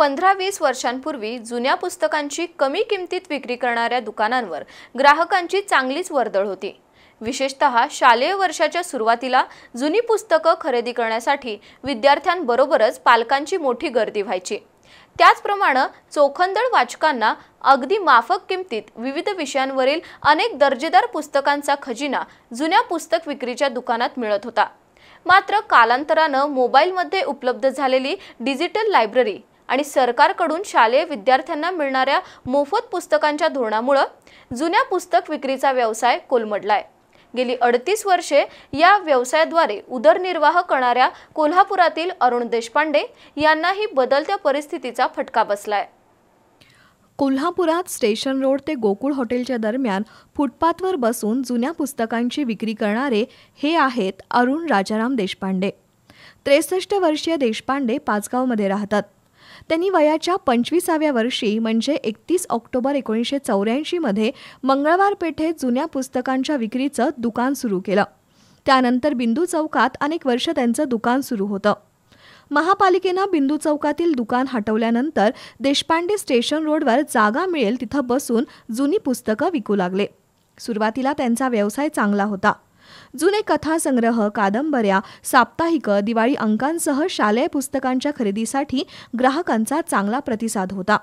पंधरा वीस वर्षांपूर्वी जुन्या पुस्तकांची कमी किमतीत विक्री करणाऱ्या दुकानांवर ग्राहकांची चांगलीच वर्दळ होती विशेषत शालेय वर्षाच्या सुरुवातीला जुनी पुस्तकं खरेदी करण्यासाठी विद्यार्थ्यांबरोबरच पालकांची मोठी गर्दी व्हायची त्याचप्रमाणे चोखंदळ वाचकांना अगदी माफक किमतीत विविध विषयांवरील अनेक दर्जेदार पुस्तकांचा खजिना जुन्या पुस्तक विक्रीच्या दुकानात मिळत होता मात्र कालांतरानं मोबाईलमध्ये उपलब्ध झालेली डिजिटल लायब्ररी आणि सरकारकडून शालेय विद्यार्थ्यांना मिळणाऱ्या मोफत पुस्तकांच्या धोरणामुळं जुन्या पुस्तक विक्रीचा व्यवसाय कोलमडलाय गेली अडतीस वर्षे या व्यवसायाद्वारे उदरनिर्वाह करणाऱ्या कोल्हापुरातील अरुण देशपांडे यांनाही बदलत्या परिस्थितीचा फटका बसलाय कोल्हापुरात स्टेशन रोड ते गोकुळ हॉटेलच्या दरम्यान फुटपाथवर बसून जुन्या पुस्तकांची विक्री करणारे हे आहेत अरुण राजाराम देशपांडे त्रेसष्ट वर्षीय देशपांडे पाचगावमध्ये राहतात त्यांनी वयाच्या पंचवीसाव्या वर्षी म्हणजे एकतीस ऑक्टोबर एकोणीसशे चौऱ्याऐंशीमध्ये मंगळवार पेठेत जुन्या पुस्तकांच्या विक्रीचं दुकान सुरू केलं त्यानंतर बिंदू चौकात अनेक वर्ष त्यांचं दुकान सुरू होतं महापालिकेनं बिंदू चौकातील दुकान हटवल्यानंतर देशपांडे स्टेशन रोडवर जागा मिळेल तिथं बसून जुनी पुस्तकं विकू लागले सुरुवातीला त्यांचा व्यवसाय चांगला होता जुने कथासंग्रह कादंबऱ्या साप्ताहिक दिवाळी अंकांसह शालेय पुस्तकांच्या खरेदीसाठी ग्राहकांचा चांगला प्रतिसाद होता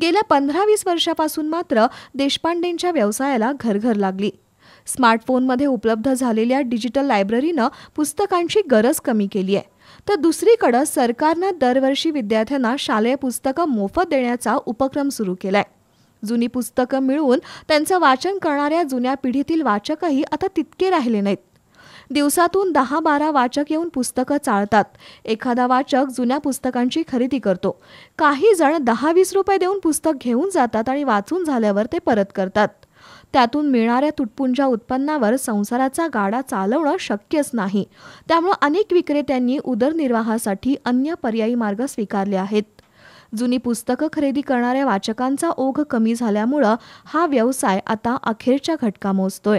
गेल्या पंधरा वीस वर्षापासून मात्र देशपांडेंच्या व्यवसायाला घरघर लागली स्मार्टफोनमध्ये उपलब्ध झालेल्या डिजिटल लायब्ररीनं पुस्तकांची गरज कमी केली आहे तर दुसरीकडं सरकारनं दरवर्षी विद्यार्थ्यांना शालेय पुस्तकं मोफत देण्याचा उपक्रम सुरू केलाय जुनी पुस्तकं मिळवून त्यांचं वाचन करणाऱ्या जुन्या पिढीतील वाचकही आता तितके राहिले नाहीत दिवसातून दहा बारा वाचक येऊन पुस्तकं चाळतात एखादा वाचक जुन्या पुस्तकांची खरेदी करतो काही जण दहा वीस रुपये देऊन पुस्तक घेऊन जातात आणि वाचून झाल्यावर ते परत करतात त्यातून मिळणाऱ्या तुटपुंजा उत्पन्नावर संसाराचा गाडा चालवणं शक्यच नाही त्यामुळं अनेक विक्रेत्यांनी उदरनिर्वाहासाठी अन्य पर्यायी मार्ग स्वीकारले आहेत जुनी पुस्तकं खरेदी करणाऱ्या वाचकांचा ओघ कमी झाल्यामुळं हा व्यवसाय आता अखेरच्या घटका मोजतोय